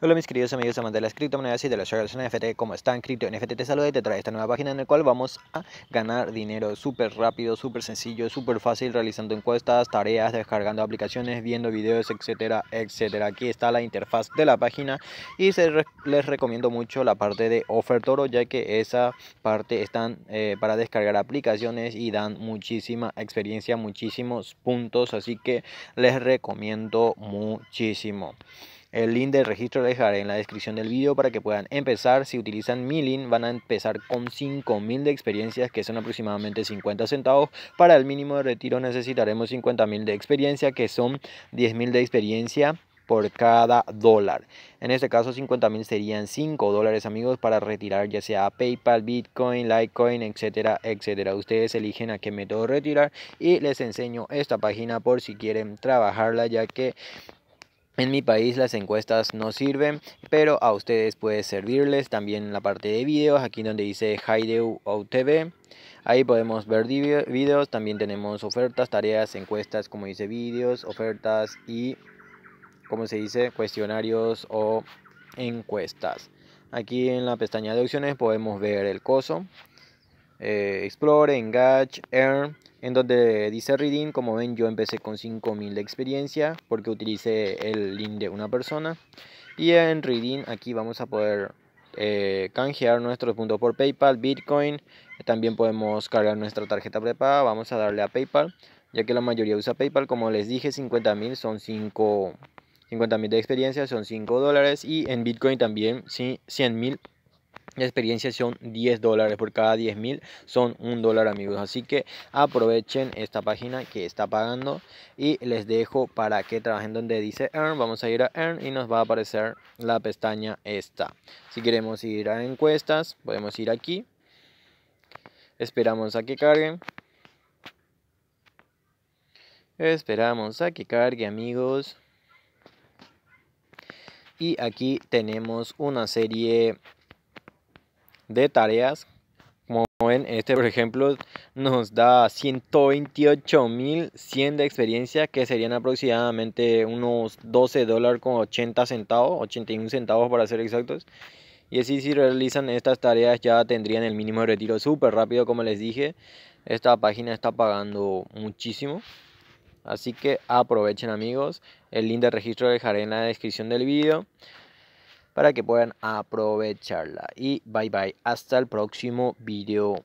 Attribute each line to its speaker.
Speaker 1: Hola mis queridos amigos amantes de las criptomonedas y de las shares NFT, ¿cómo están? Crypto NFT te saluda y te trae esta nueva página en la cual vamos a ganar dinero súper rápido, súper sencillo, súper fácil, realizando encuestas, tareas, descargando aplicaciones, viendo videos, etcétera, etcétera. Aquí está la interfaz de la página y les recomiendo mucho la parte de Toro ya que esa parte están eh, para descargar aplicaciones y dan muchísima experiencia, muchísimos puntos, así que les recomiendo muchísimo. El link del registro lo dejaré en la descripción del video para que puedan empezar. Si utilizan mi link van a empezar con 5000 de experiencias que son aproximadamente 50 centavos. Para el mínimo de retiro necesitaremos 50.000 de experiencia que son 10.000 de experiencia por cada dólar. En este caso 50.000 serían 5 dólares amigos para retirar ya sea PayPal, Bitcoin, Litecoin, etcétera, etcétera. Ustedes eligen a qué método retirar y les enseño esta página por si quieren trabajarla ya que en mi país las encuestas no sirven, pero a ustedes puede servirles también en la parte de videos, aquí donde dice Haideu TV. Ahí podemos ver videos, también tenemos ofertas, tareas, encuestas, como dice videos, ofertas y, como se dice, cuestionarios o encuestas. Aquí en la pestaña de opciones podemos ver el coso, eh, Explore, Engage, Earn, en donde dice Reading como ven yo empecé con 5000 de experiencia porque utilicé el link de una persona. Y en Reading aquí vamos a poder eh, canjear nuestros puntos por PayPal, Bitcoin, también podemos cargar nuestra tarjeta prepaga, vamos a darle a PayPal, ya que la mayoría usa PayPal, como les dije 50.000 son 5... 50.000 de experiencia son 5 dólares y en Bitcoin también 100.000 experiencia son 10 dólares por cada 10 mil son un dólar amigos así que aprovechen esta página que está pagando y les dejo para que trabajen donde dice earn vamos a ir a earn y nos va a aparecer la pestaña esta si queremos ir a encuestas podemos ir aquí esperamos a que carguen esperamos a que cargue amigos y aquí tenemos una serie de tareas. Como ven, este por ejemplo nos da 128.100 de experiencia, que serían aproximadamente unos 12 dólares con 80 centavos, 81 centavos para ser exactos. Y así si realizan estas tareas ya tendrían el mínimo de retiro súper rápido, como les dije. Esta página está pagando muchísimo. Así que aprovechen amigos. El link de registro dejaré en la descripción del video para que puedan aprovecharla. Y bye bye, hasta el próximo video.